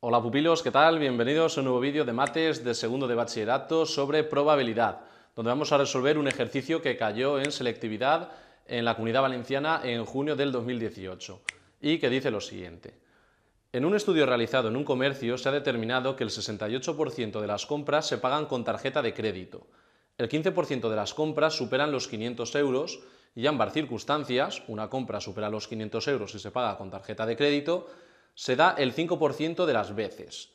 Hola pupilos, ¿qué tal? Bienvenidos a un nuevo vídeo de mates de segundo de bachillerato sobre probabilidad, donde vamos a resolver un ejercicio que cayó en selectividad en la Comunidad Valenciana en junio del 2018 y que dice lo siguiente. En un estudio realizado en un comercio se ha determinado que el 68% de las compras se pagan con tarjeta de crédito, el 15% de las compras superan los 500 euros y ambas circunstancias, una compra supera los 500 euros si se paga con tarjeta de crédito, se da el 5% de las veces.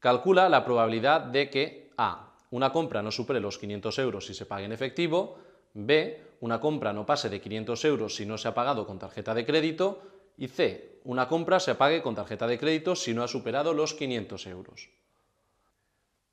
Calcula la probabilidad de que A. Una compra no supere los 500 euros si se paga en efectivo. B. Una compra no pase de 500 euros si no se ha pagado con tarjeta de crédito. Y C. Una compra se pague con tarjeta de crédito si no ha superado los 500 euros.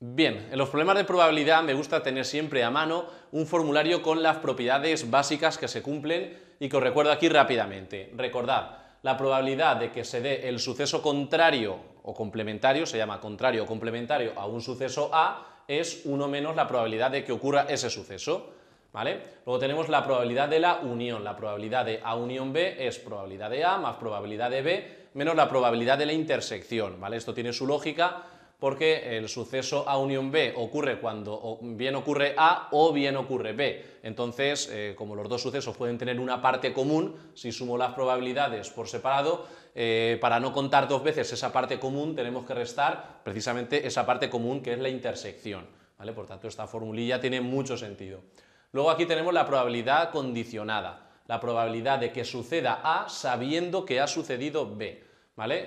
Bien, en los problemas de probabilidad me gusta tener siempre a mano un formulario con las propiedades básicas que se cumplen y que os recuerdo aquí rápidamente. Recordad, la probabilidad de que se dé el suceso contrario o complementario, se llama contrario o complementario a un suceso A, es 1 menos la probabilidad de que ocurra ese suceso. ¿Vale? Luego tenemos la probabilidad de la unión. La probabilidad de A unión B es probabilidad de A más probabilidad de B menos la probabilidad de la intersección. Esto tiene su lógica porque el suceso A unión B ocurre cuando bien ocurre A o bien ocurre B. Entonces, eh, como los dos sucesos pueden tener una parte común, si sumo las probabilidades por separado, eh, para no contar dos veces esa parte común, tenemos que restar precisamente esa parte común que es la intersección. Por tanto, esta formulilla tiene mucho sentido. Luego aquí tenemos la probabilidad condicionada, la probabilidad de que suceda A sabiendo que ha sucedido B.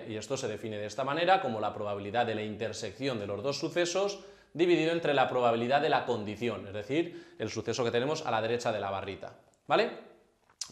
Y esto se define de esta manera como la probabilidad de la intersección de los dos sucesos dividido entre la probabilidad de la condición, es decir, el suceso que tenemos a la derecha de la barrita, ¿vale?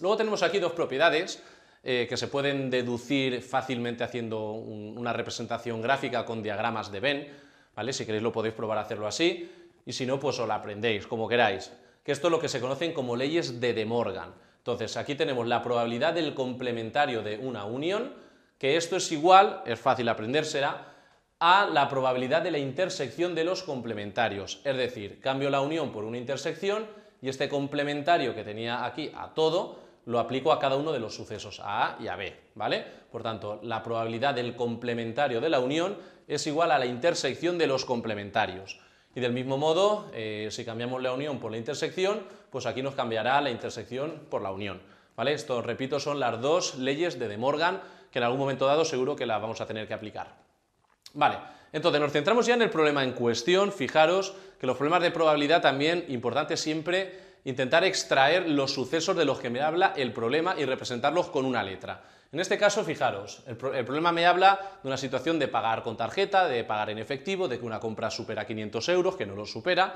Luego tenemos aquí dos propiedades eh, que se pueden deducir fácilmente haciendo una representación gráfica con diagramas de Venn, ¿vale? Si queréis lo podéis probar a hacerlo así, y si no, pues os lo aprendéis, como queráis. Que esto es lo que se conocen como leyes de De Morgan. Entonces, aquí tenemos la probabilidad del complementario de una unión, que esto es igual, es fácil aprender, será, a la probabilidad de la intersección de los complementarios. Es decir, cambio la unión por una intersección y este complementario que tenía aquí a todo lo aplico a cada uno de los sucesos, a A y a B, ¿vale? Por tanto, la probabilidad del complementario de la unión es igual a la intersección de los complementarios. Y del mismo modo, eh, si cambiamos la unión por la intersección, pues aquí nos cambiará la intersección por la unión, ¿vale? Esto, repito, son las dos leyes de De Morgan que en algún momento dado seguro que la vamos a tener que aplicar. Vale, entonces nos centramos ya en el problema en cuestión. Fijaros que los problemas de probabilidad también, importante siempre, intentar extraer los sucesos de los que me habla el problema y representarlos con una letra. En este caso, fijaros, el, problema me habla de una situación de pagar con tarjeta, de pagar en efectivo, de que una compra supera 500 euros, que no lo supera,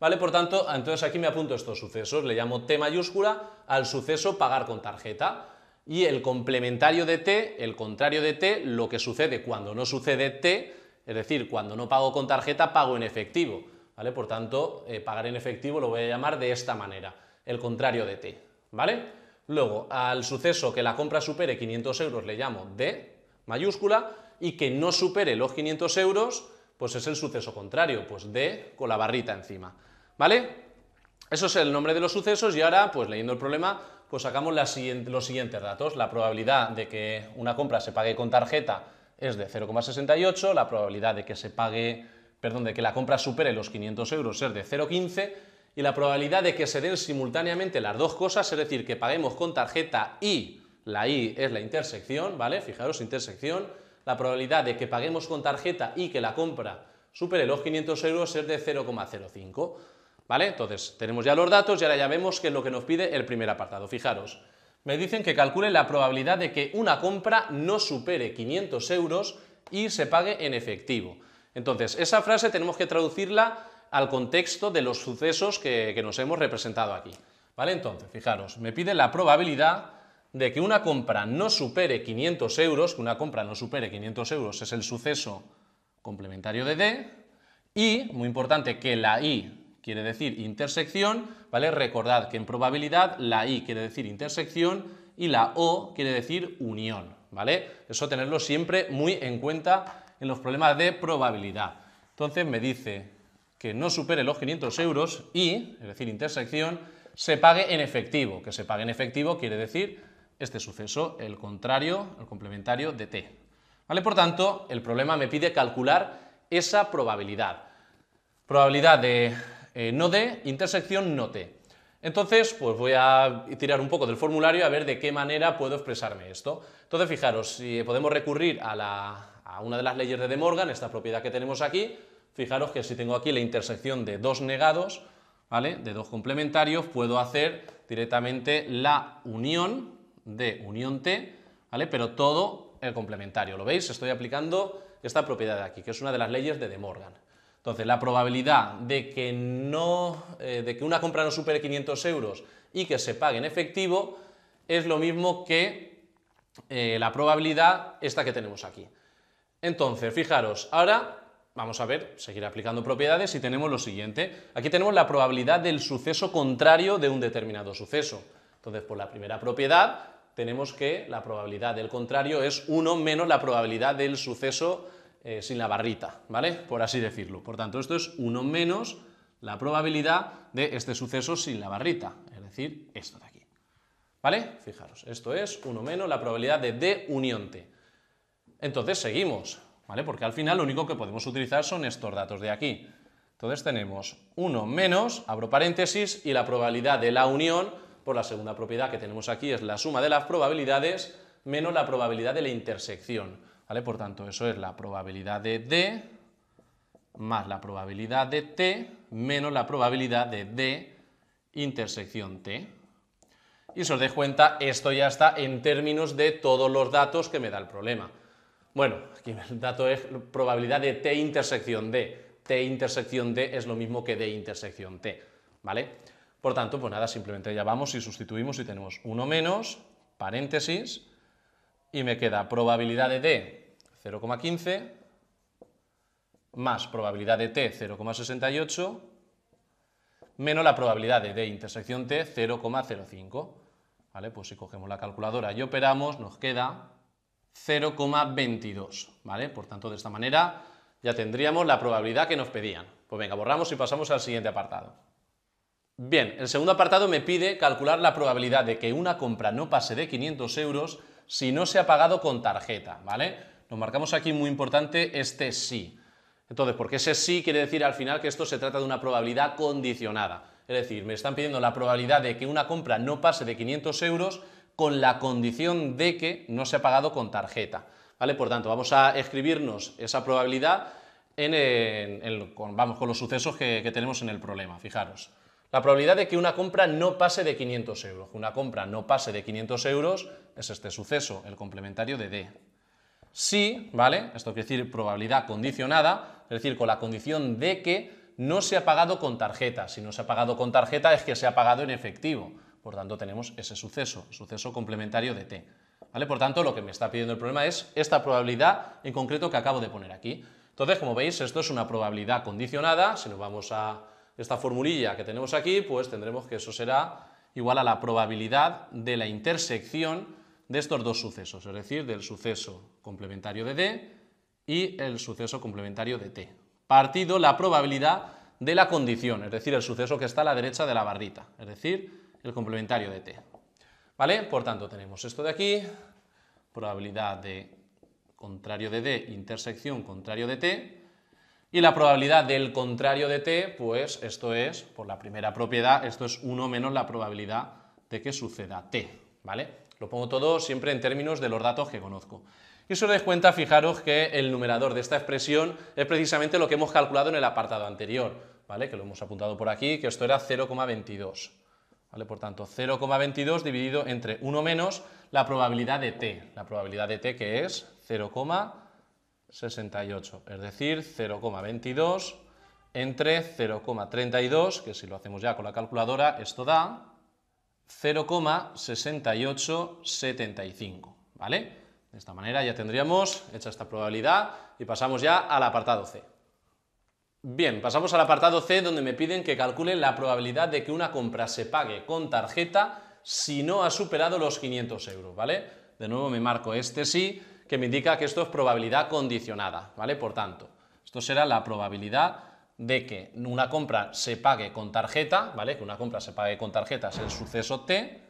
¿vale? Por tanto, entonces aquí me apunto estos sucesos, le llamo T mayúscula al suceso pagar con tarjeta. Y el complementario de T, el contrario de T, lo que sucede cuando no sucede T, es decir, cuando no pago con tarjeta, pago en efectivo. ¿vale? Por tanto, eh, pagar en efectivo lo voy a llamar de esta manera, el contrario de T. ¿vale? Luego, al suceso que la compra supere 500 euros le llamo D mayúscula y que no supere los 500 euros, pues es el suceso contrario, pues D con la barrita encima. ¿Vale? Eso es el nombre de los sucesos y ahora, pues leyendo el problema, pues sacamos siguiente, los siguientes datos. La probabilidad de que una compra se pague con tarjeta es de 0,68, la probabilidad de que se pague, perdón, de que la compra supere los 500 euros es de 0,15 y la probabilidad de que se den simultáneamente las dos cosas, es decir, que paguemos con tarjeta y la I es la intersección, ¿vale? Fijaros, intersección, la probabilidad de que paguemos con tarjeta y que la compra supere los 500 euros es de 0,05. ¿Vale? Entonces, tenemos ya los datos y ahora ya vemos qué es lo que nos pide el primer apartado. Fijaros, me dicen que calcule la probabilidad de que una compra no supere 500 euros y se pague en efectivo. Entonces, esa frase tenemos que traducirla al contexto de los sucesos que, nos hemos representado aquí. ¿Vale? Entonces, fijaros, me pide la probabilidad de que una compra no supere 500 euros, que una compra no supere 500 euros es el suceso complementario de D, y, muy importante, que la I quiere decir intersección, ¿vale? Recordad que en probabilidad la I quiere decir intersección y la O quiere decir unión, ¿vale? Eso tenerlo siempre muy en cuenta en los problemas de probabilidad. Entonces me dice que no supere los 500 euros y, es decir, intersección, se pague en efectivo. Que se pague en efectivo quiere decir este suceso, el contrario, el complementario de T. ¿Vale? Por tanto, el problema me pide calcular esa probabilidad. Probabilidad de eh, no de, intersección no t. Entonces, pues voy a tirar un poco del formulario a ver de qué manera puedo expresarme esto. Entonces, fijaros, si podemos recurrir a, a una de las leyes de De Morgan, esta propiedad que tenemos aquí, fijaros que si tengo aquí la intersección de dos negados, ¿vale? de dos complementarios, puedo hacer directamente la unión de unión t, ¿vale? pero todo el complementario. ¿Lo veis? Estoy aplicando esta propiedad de aquí, que es una de las leyes de De Morgan. Entonces, la probabilidad de que, eh, de que una compra no supere 500 euros y que se pague en efectivo es lo mismo que eh, la probabilidad esta que tenemos aquí. Entonces, fijaros, ahora vamos a ver, seguir aplicando propiedades y tenemos lo siguiente. Aquí tenemos la probabilidad del suceso contrario de un determinado suceso. Entonces, por la primera propiedad tenemos que la probabilidad del contrario es 1 menos la probabilidad del suceso eh, sin la barrita, ¿vale? Por así decirlo. Por tanto, esto es 1 menos la probabilidad de este suceso sin la barrita, es decir, esto de aquí. ¿Vale? Fijaros, esto es 1 menos la probabilidad de D unión T. Entonces seguimos, ¿vale? Porque al final lo único que podemos utilizar son estos datos de aquí. Entonces tenemos 1 menos, abro paréntesis, y la probabilidad de la unión, por la segunda propiedad que tenemos aquí, es la suma de las probabilidades menos la probabilidad de la intersección. Por tanto, eso es la probabilidad de D más la probabilidad de T menos la probabilidad de D intersección T. Y si os dais cuenta, esto ya está en términos de todos los datos que me da el problema. Bueno, aquí el dato es probabilidad de T intersección D. T intersección D es lo mismo que D intersección T, ¿vale? Por tanto, pues nada, simplemente ya vamos y sustituimos y tenemos 1 menos, paréntesis, y me queda probabilidad de D 0,15 más probabilidad de T 0,68 menos la probabilidad de D intersección T 0,05. ¿Vale? Pues si cogemos la calculadora y operamos nos queda 0,22. ¿Vale? Por tanto, de esta manera ya tendríamos la probabilidad que nos pedían. Pues venga, borramos y pasamos al siguiente apartado. Bien, el segundo apartado me pide calcular la probabilidad de que una compra no pase de 500 euros si no se ha pagado con tarjeta, ¿vale? Nos marcamos aquí muy importante este sí. Entonces, porque ese sí quiere decir al final que esto se trata de una probabilidad condicionada. Es decir, me están pidiendo la probabilidad de que una compra no pase de 500 euros con la condición de que no se ha pagado con tarjeta. ¿Vale? Por tanto, vamos a escribirnos esa probabilidad con, vamos, con los sucesos que tenemos en el problema. Fijaros. La probabilidad de que una compra no pase de 500 euros. una compra no pase de 500 euros es este suceso, el complementario de D. sí ¿vale? Esto quiere decir probabilidad condicionada, es decir, con la condición de que no se ha pagado con tarjeta. Si no se ha pagado con tarjeta es que se ha pagado en efectivo. Por tanto, tenemos ese suceso, suceso complementario de T. ¿Vale? Por tanto, lo que me está pidiendo el problema es esta probabilidad en concreto que acabo de poner aquí. Entonces, como veis, esto es una probabilidad condicionada. Si nos vamos a esta formulilla que tenemos aquí, pues tendremos que eso será igual a la probabilidad de la intersección de estos dos sucesos, es decir, del suceso complementario de D y el suceso complementario de T, partido la probabilidad de la condición, es decir, el suceso que está a la derecha de la barrita, es decir, el complementario de T. ¿Vale? Por tanto, tenemos esto de aquí, probabilidad de contrario de D, intersección contrario de T, y la probabilidad del contrario de t, pues esto es, por la primera propiedad, esto es 1 menos la probabilidad de que suceda t, ¿vale? Lo pongo todo siempre en términos de los datos que conozco. Y si os dais cuenta, fijaros que el numerador de esta expresión es precisamente lo que hemos calculado en el apartado anterior, ¿vale? Que lo hemos apuntado por aquí, que esto era 0,22. ¿Vale? Por tanto, 0,22 dividido entre 1 menos la probabilidad de t, la probabilidad de t que es 0,22. 68, es decir, 0,22 entre 0,32, que si lo hacemos ya con la calculadora, esto da 0,6875, ¿vale? De esta manera ya tendríamos hecha esta probabilidad y pasamos ya al apartado C. Bien, pasamos al apartado C donde me piden que calcule la probabilidad de que una compra se pague con tarjeta si no ha superado los 500 euros, ¿vale? De nuevo me marco este sí que me indica que esto es probabilidad condicionada, ¿vale? Por tanto, esto será la probabilidad de que una compra se pague con tarjeta, ¿vale? Que una compra se pague con tarjeta es el suceso T,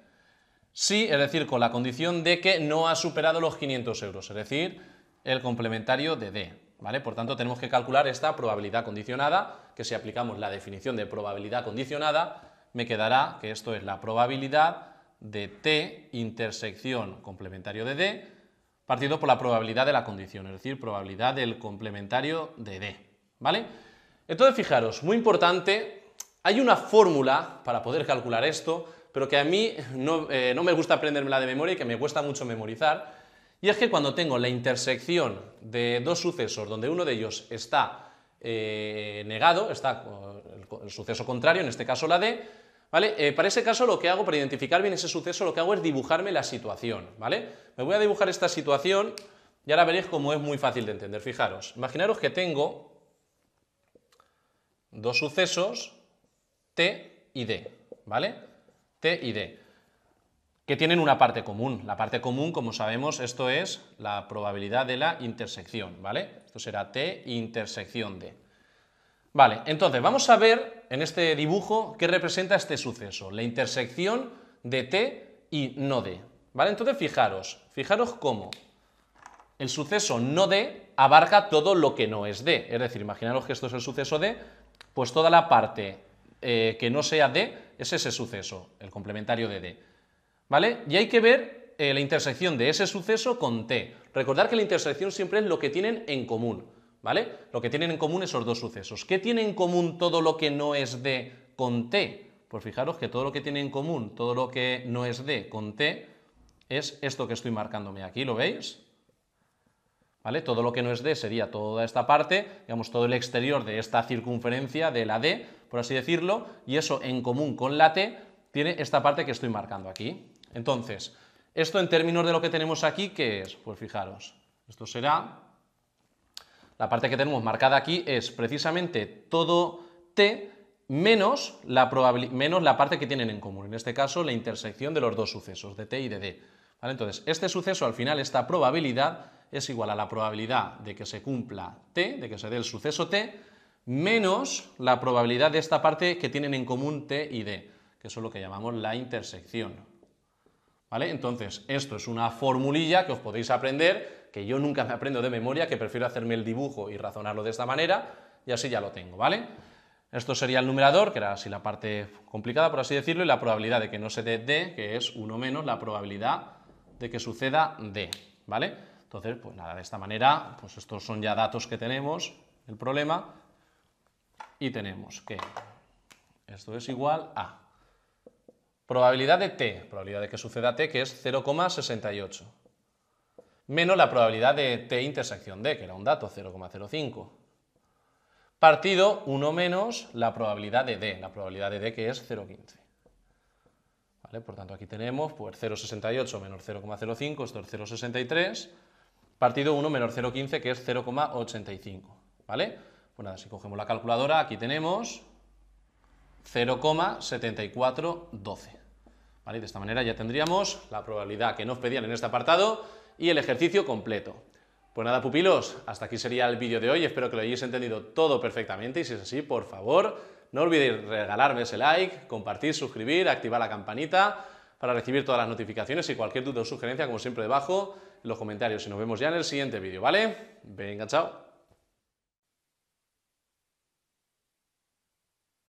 sí, es decir, con la condición de que no ha superado los 500 euros, es decir, el complementario de D, ¿vale? Por tanto, tenemos que calcular esta probabilidad condicionada, que si aplicamos la definición de probabilidad condicionada, me quedará que esto es la probabilidad de T intersección complementario de D Partido por la probabilidad de la condición, es decir, probabilidad del complementario de D. ¿Vale? Entonces, fijaros, muy importante, hay una fórmula para poder calcular esto, pero que a mí no, eh, me gusta la de memoria y que me cuesta mucho memorizar, y es que cuando tengo la intersección de dos sucesos donde uno de ellos está eh, negado, está el suceso contrario, en este caso la D, ¿vale? Eh, para ese caso lo que hago, para identificar bien ese suceso, lo que hago es dibujarme la situación, ¿vale? Me voy a dibujar esta situación y ahora veréis cómo es muy fácil de entender. Fijaros, imaginaros que tengo dos sucesos, T y D, ¿vale? T y D, que tienen una parte común. La parte común, como sabemos, esto es la probabilidad de la intersección, ¿vale? Esto será T intersección D. Vale, entonces vamos a ver en este dibujo qué representa este suceso, la intersección de T y no D. ¿Vale? Entonces fijaros, fijaros cómo el suceso no D abarca todo lo que no es D. Es decir, imaginaros que esto es el suceso D, pues toda la parte eh, que no sea D es ese suceso, el complementario de D. ¿Vale? Y hay que ver eh, la intersección de ese suceso con T. Recordar que la intersección siempre es lo que tienen en común. ¿vale? Lo que tienen en común esos dos sucesos. ¿Qué tiene en común todo lo que no es D con T? Pues fijaros que todo lo que tiene en común, todo lo que no es D con T, es esto que estoy marcándome aquí, ¿lo veis? ¿Vale? Todo lo que no es D sería toda esta parte, digamos, todo el exterior de esta circunferencia de la D, por así decirlo, y eso en común con la T tiene esta parte que estoy marcando aquí. Entonces, esto en términos de lo que tenemos aquí, ¿qué es? Pues fijaros, esto será la parte que tenemos marcada aquí es precisamente todo t menos la, menos la parte que tienen en común, en este caso la intersección de los dos sucesos, de t y de d. ¿Vale? Entonces, este suceso, al final, esta probabilidad es igual a la probabilidad de que se cumpla t, de que se dé el suceso t, menos la probabilidad de esta parte que tienen en común t y d, que eso es lo que llamamos la intersección. ¿vale? Entonces, esto es una formulilla que os podéis aprender, que yo nunca me aprendo de memoria, que prefiero hacerme el dibujo y razonarlo de esta manera, y así ya lo tengo, ¿vale? Esto sería el numerador, que era así la parte complicada, por así decirlo, y la probabilidad de que no se dé D, que es 1 menos la probabilidad de que suceda D, ¿vale? Entonces, pues nada, de esta manera, pues estos son ya datos que tenemos, el problema, y tenemos que esto es igual a Probabilidad de T, probabilidad de que suceda T, que es 0,68, menos la probabilidad de T intersección D, que era un dato, 0,05, partido 1 menos la probabilidad de D, la probabilidad de D que es 0,15. ¿Vale? Por tanto, aquí tenemos pues, 0,68 menos 0,05, esto es 0,63, partido 1 menos 0,15, que es 0,85. ¿Vale? Pues nada, si cogemos la calculadora, aquí tenemos 0,7412. ¿Vale? De esta manera ya tendríamos la probabilidad que nos pedían en este apartado y el ejercicio completo. Pues nada, pupilos, hasta aquí sería el vídeo de hoy. Espero que lo hayáis entendido todo perfectamente y si es así, por favor, no olvidéis regalarme ese like, compartir, suscribir, activar la campanita para recibir todas las notificaciones y cualquier duda o sugerencia, como siempre, debajo en los comentarios. Y nos vemos ya en el siguiente vídeo, ¿vale? Venga, chao.